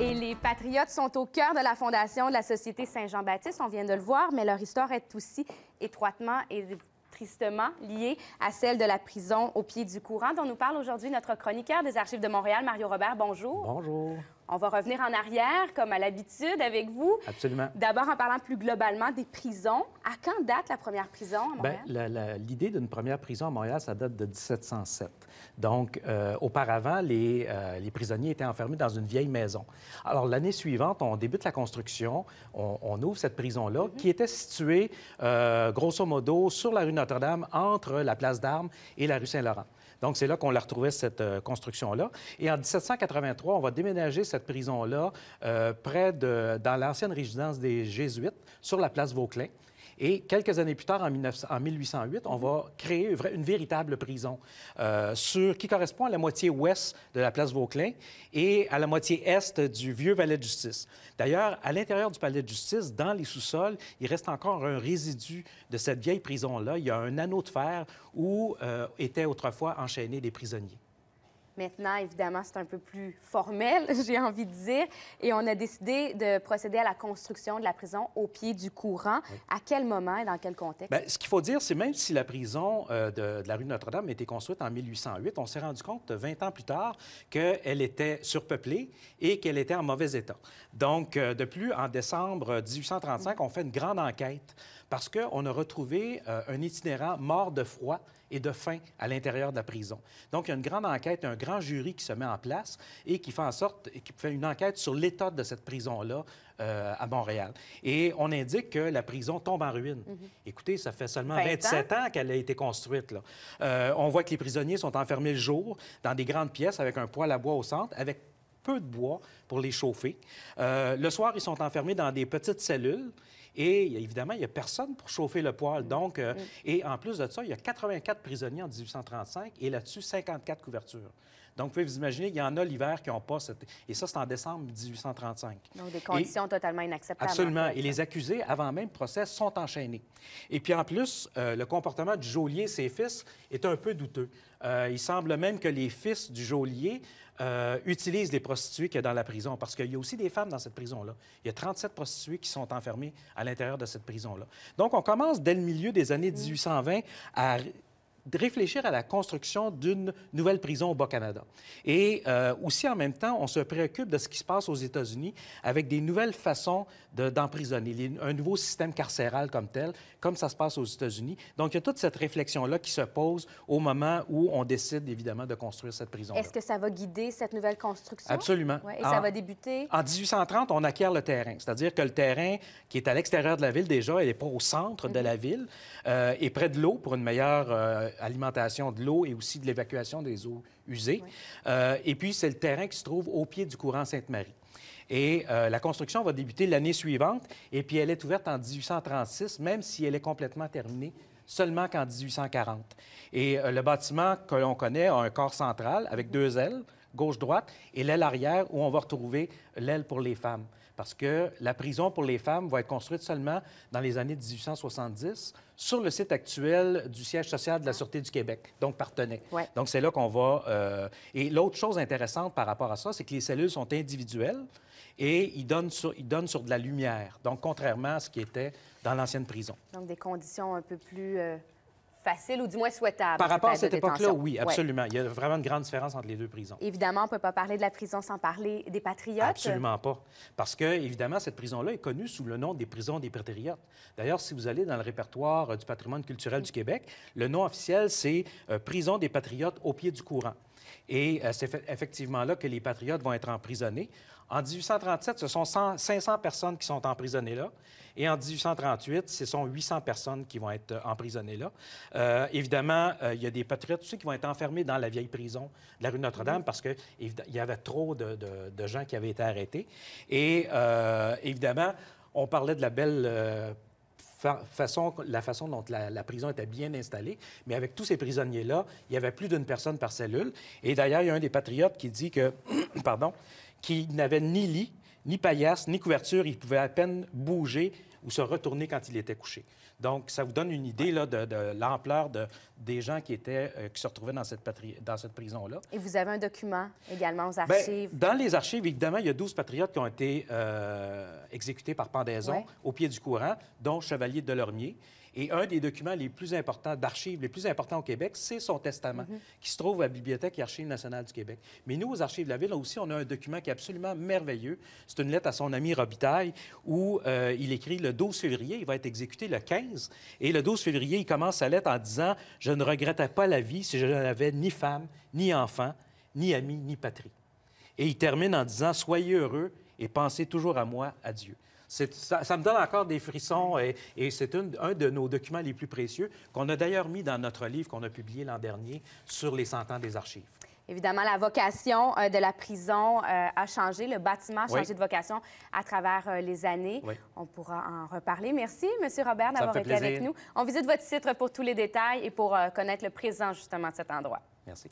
Et les Patriotes sont au cœur de la fondation de la Société Saint-Jean-Baptiste, on vient de le voir, mais leur histoire est aussi étroitement et tristement liée à celle de la prison au pied du courant dont nous parle aujourd'hui notre chroniqueur des Archives de Montréal, Mario Robert. Bonjour. Bonjour. On va revenir en arrière, comme à l'habitude, avec vous. Absolument. D'abord, en parlant plus globalement des prisons. À quand date la première prison à Montréal? Ben, l'idée d'une première prison à Montréal, ça date de 1707. Donc, euh, auparavant, euh, les, prisonniers étaient enfermés dans une vieille maison. Alors, l'année suivante, on débute la construction, on, ouvre cette prison-là, mm-hmm. qui était située, euh, grosso modo, sur la rue Notre-Dame, entre la place d'Armes et la rue Saint-Laurent. Donc, c'est là qu'on a retrouvé cette euh, construction-là. Et en 1783, on va déménager cette prison-là euh, près de, dans l'ancienne résidence des Jésuites, sur la place Vauclin. Et quelques années plus tard, en, en 1808, on va créer une véritable prison euh, sur... qui correspond à la moitié ouest de la place Vauclin et à la moitié est du vieux palais de justice. D'ailleurs, à l'intérieur du palais de justice, dans les sous-sols, il reste encore un résidu de cette vieille prison-là. Il y a un anneau de fer où euh, étaient autrefois enchaînés des prisonniers. Maintenant, évidemment, c'est un peu plus formel, j'ai envie de dire, et on a décidé de procéder à la construction de la prison au pied du courant. À quel moment et dans quel contexte? Bien, ce qu'il faut dire, c'est même si la prison euh, de, la rue Notre-Dame a été construite en 1808, on s'est rendu compte 20 ans plus tard qu'elle était surpeuplée et qu'elle était en mauvais état. Donc, euh, de plus, en décembre 1835, on fait une grande enquête parce qu'on a retrouvé euh, un itinérant mort de froid et de faim à l'intérieur de la prison. Donc, il y a une grande enquête, un grand jury qui se met en place et qui fait en sorte, qui fait une enquête sur l'état de cette prison-là euh, à Montréal. Et on indique que la prison tombe en ruine. Mm-hmm. Écoutez, ça fait seulement 27 ans, ans qu'elle a été construite. Là. Euh, on voit que les prisonniers sont enfermés le jour dans des grandes pièces avec un poêle à bois au centre, avec peu de bois pour les chauffer. Euh, le soir, ils sont enfermés dans des petites cellules. Et évidemment, il n'y a personne pour chauffer le poêle. Mm. Donc, euh, mm. et en plus de ça, il y a 84 prisonniers en 1835 et là-dessus, 54 couvertures. Donc, vous pouvez vous imaginer, il y en a l'hiver qui n'ont pas Et ça, c'est en décembre 1835. Donc, des conditions totalement inacceptables. Absolument. Et les accusés, avant même le procès, sont enchaînés. Et puis, en plus, euh, le comportement du geôlier et ses fils est un peu douteux. Euh, il semble même que les fils du geôlier euh, utilisent les prostituées qu'il y a dans la prison, parce qu'il y a aussi des femmes dans cette prison-là. Il y a 37 prostituées qui sont enfermées à l'intérieur de cette prison-là. Donc, on commence dès le milieu des années 1820 à de réfléchir à la construction d'une nouvelle prison au Bas-Canada. Et euh, aussi, en même temps, on se préoccupe de ce qui se passe aux États-Unis avec des nouvelles façons d'emprisonner, un nouveau système carcéral comme tel, comme ça se passe aux États-Unis. Donc, il y a toute cette réflexion-là qui se pose au moment où on décide, évidemment, de construire cette prison. Est-ce que ça va guider cette nouvelle construction? Absolument. et ça va débuter? En 1830, on acquiert le terrain, c'est-à-dire que le terrain qui est à l'extérieur de la ville déjà, il n'est pas au centre de mm-hmm. la ville, est euh, près de l'eau pour une meilleure euh, alimentation de l'eau et aussi de l'évacuation des eaux usées. Euh, et puis, c'est le terrain qui se trouve au pied du courant Sainte-Marie. Et euh, la construction va débuter l'année suivante, et puis elle est ouverte en 1836, même si elle est complètement terminée seulement qu'en 1840. Et euh, le bâtiment que l'on connaît a un corps central avec deux ailes, gauche-droite, et l'aile arrière où on va retrouver l'aile pour les femmes. Parce que la prison pour les femmes va être construite seulement dans les années 1870 sur le site actuel du siège social de la Sûreté du Québec, donc par Donc c'est là qu'on va... Euh, et l'autre chose intéressante par rapport à ça, c'est que les cellules sont individuelles et ils donnent, sur, ils donnent sur de la lumière, donc contrairement à ce qui était dans l'ancienne prison. Donc des conditions un peu plus... Euh, facile ou du moins souhaitable. Par rapport à cette époque-là, oui, absolument. Il y a vraiment une grande différence entre les deux prisons. Évidemment, on ne peut pas parler de la prison sans parler des patriotes. Absolument pas. Parce que, évidemment, cette prison-là est connue sous le nom des prisons des patriotes. D'ailleurs, si vous allez dans le répertoire euh, du patrimoine culturel du Québec, le nom officiel, c'est euh, Prison des patriotes au pied du courant. Et euh, c'est effectivement là que les patriotes vont être emprisonnés. En 1837, ce sont 500 personnes qui sont emprisonnées là. Et en 1838, ce sont 800 personnes qui vont être euh, emprisonnées là. Euh, évidemment, il y a des patriotes aussi qui vont être enfermés dans la vieille prison de la rue Notre-Dame parce qu'il y avait trop de, de, gens qui avaient été arrêtés. Et évidemment, on parlait de la belle façon, la façon dont la, prison était bien installée, mais avec tous ces prisonniers-là, il y avait plus d'une personne par cellule. Et d'ailleurs, il y a un des patriotes qui dit que, pardon, qui n'avait ni lit, ni paillasse, ni couverture, il pouvait à peine bouger ou se retourner quand il était couché. Donc, ça vous donne une idée là, de, l'ampleur de, des gens qui, étaient, euh, qui se retrouvaient dans cette, dans cette prison-là. Et vous avez un document également aux ben, archives. dans les archives, évidemment, il y a 12 patriotes qui ont été euh, exécutés par pendaison au pied du courant, dont Chevalier Delormier. Et un des documents les plus importants, d'archives les plus importants au Québec, c'est son testament, mhm. qui se trouve à la Bibliothèque et Archives nationales du Québec. Mais nous, aux Archives de la Ville, aussi, on a un document qui est absolument merveilleux. C'est une lettre à son ami Robitaille où euh, il écrit le 12 février, il va être exécuté le 15. Et le 12 février, il commence sa lettre en disant Je ne regrettais pas la vie si je n'avais ni femme, ni enfant, ni ami, ni patrie. Et il termine en disant Soyez heureux et pensez toujours à moi, à Dieu. Ça, me donne encore des frissons et, c'est un de nos documents les plus précieux qu'on a d'ailleurs mis dans notre livre qu'on a publié l'an dernier sur les 100 ans des archives. Évidemment, la vocation euh, de la prison euh, a changé, le bâtiment a changé de vocation à travers euh, les années. On pourra en reparler. Merci, M. Robert, d'avoir été avec nous. On visite votre site pour tous les détails et pour connaître le présent, justement, de cet endroit. Merci.